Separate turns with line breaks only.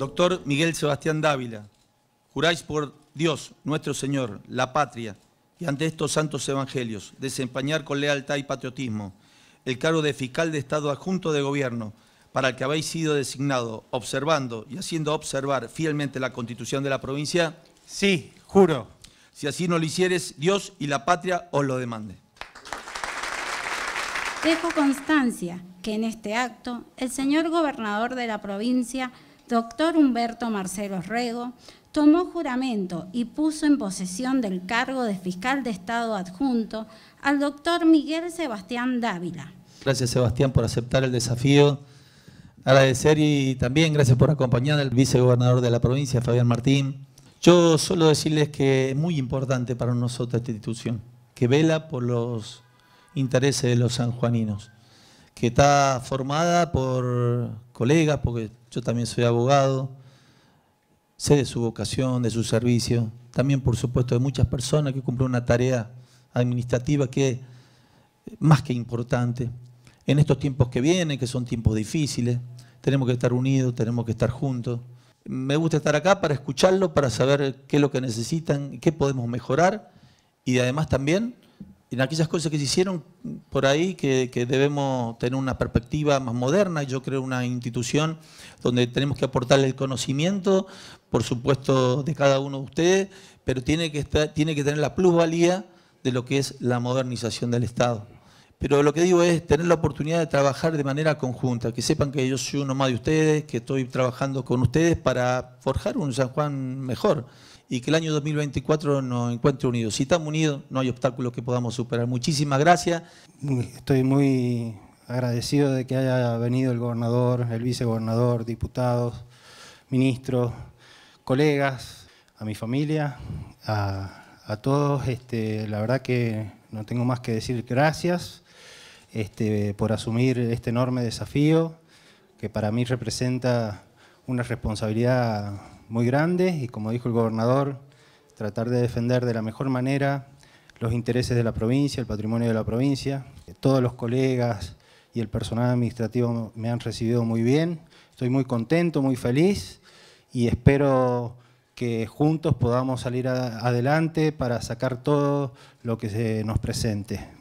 Doctor Miguel Sebastián Dávila, juráis por Dios, nuestro Señor, la patria y ante estos santos evangelios, desempeñar con lealtad y patriotismo el cargo de fiscal de Estado adjunto de gobierno para el que habéis sido designado, observando y haciendo observar fielmente la constitución de la provincia? Sí, juro. Si así no lo hicieres, Dios y la patria os lo demande.
Dejo constancia que en este acto el señor gobernador de la provincia doctor Humberto Marcelo Rego, tomó juramento y puso en posesión del cargo de fiscal de Estado adjunto al doctor Miguel Sebastián Dávila.
Gracias Sebastián por aceptar el desafío. Agradecer y también gracias por acompañar al vicegobernador de la provincia, Fabián Martín. Yo solo decirles que es muy importante para nosotros esta institución, que vela por los intereses de los sanjuaninos, que está formada por colegas, porque yo también soy abogado, sé de su vocación, de su servicio, también por supuesto de muchas personas que cumplen una tarea administrativa que es más que importante. En estos tiempos que vienen, que son tiempos difíciles, tenemos que estar unidos, tenemos que estar juntos. Me gusta estar acá para escucharlo, para saber qué es lo que necesitan, qué podemos mejorar y además también en aquellas cosas que se hicieron por ahí, que, debemos tener una perspectiva más moderna, yo creo una institución donde tenemos que aportarle el conocimiento, por supuesto, de cada uno de ustedes, pero tiene que, estar, tiene que tener la plusvalía de lo que es la modernización del Estado. Pero lo que digo es tener la oportunidad de trabajar de manera conjunta, que sepan que yo soy uno más de ustedes, que estoy trabajando con ustedes para forjar un San Juan mejor y que el año 2024 nos encuentre unidos. Si estamos unidos, no hay obstáculos que podamos superar. Muchísimas gracias.
Estoy muy agradecido de que haya venido el gobernador, el vicegobernador, diputados, ministros, colegas, a mi familia, a, todos. Este, la verdad que no tengo más que decir gracias este, por asumir este enorme desafío que para mí representa una responsabilidad muy grande y como dijo el gobernador, tratar de defender de la mejor manera los intereses de la provincia, el patrimonio de la provincia. Todos los colegas y el personal administrativo me han recibido muy bien. Estoy muy contento, muy feliz y espero que juntos podamos salir adelante para sacar todo lo que se nos presente.